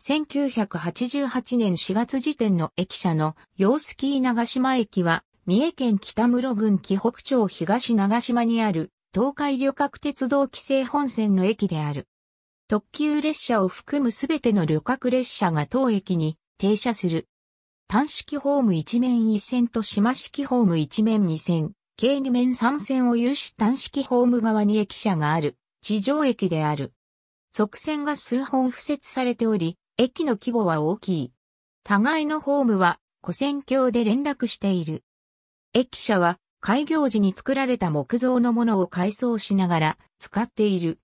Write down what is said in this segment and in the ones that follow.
1988年4月時点の駅舎の洋スキー長島駅は、三重県北室郡紀北町東長島にある東海旅客鉄道規制本線の駅である。特急列車を含むすべての旅客列車が当駅に停車する。単式ホーム一面一線と島式ホーム一面二線、計二面三線を有し単式ホーム側に駅舎がある、地上駅である。側線が数本付設されており、駅の規模は大きい。互いのホームは、古線橋で連絡している。駅舎は、開業時に作られた木造のものを改装しながら使っている。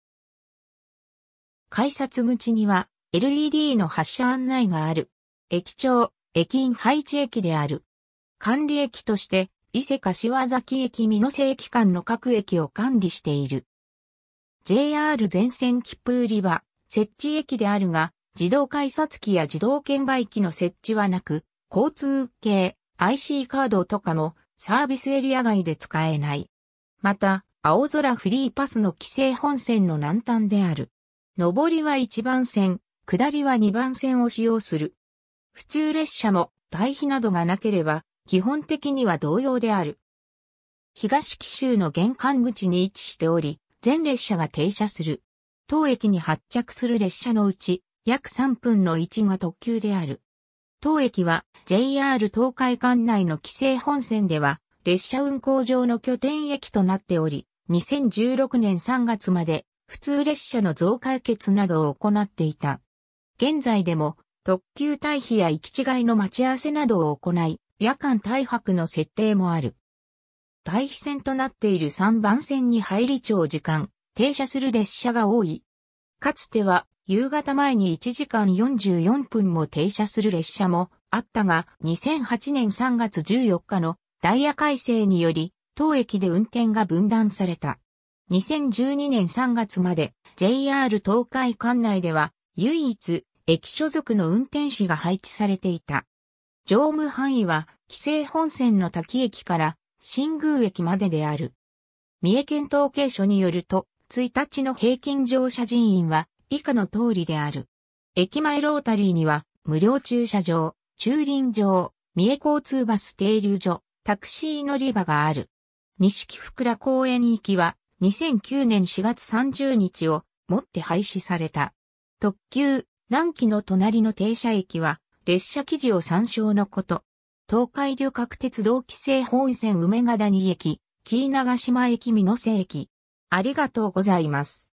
改札口には LED の発車案内がある。駅長、駅員配置駅である。管理駅として、伊勢柏崎駅美濃瀬駅間の各駅を管理している。JR 全線切符売り場、設置駅であるが、自動改札機や自動券売機の設置はなく、交通系 IC カードとかもサービスエリア外で使えない。また、青空フリーパスの規制本線の南端である。上りは1番線、下りは2番線を使用する。普通列車も対比などがなければ、基本的には同様である。東紀州の玄関口に位置しており、全列車が停車する。当駅に発着する列車のうち、約3分の1が特急である。当駅は JR 東海管内の規制本線では列車運行上の拠点駅となっており、2016年3月まで普通列車の増解決などを行っていた。現在でも特急退避や行き違いの待ち合わせなどを行い、夜間退泊の設定もある。退避線となっている3番線に入り長時間、停車する列車が多い。かつては夕方前に1時間44分も停車する列車もあったが、2008年3月14日のダイヤ改正により、当駅で運転が分断された。2012年3月まで JR 東海管内では唯一駅所属の運転士が配置されていた。乗務範囲は規制本線の滝駅から新宮駅までである。三重県統計所によると、1日の平均乗車人員は以下の通りである。駅前ロータリーには、無料駐車場、駐輪場、三重交通バス停留所、タクシー乗り場がある。西木福良公園行きは、2009年4月30日をもって廃止された。特急、南紀の隣の停車駅は、列車記事を参照のこと。東海旅客鉄道規制本線梅ヶ谷駅、紀伊長島駅美濃瀬駅。ありがとうございます。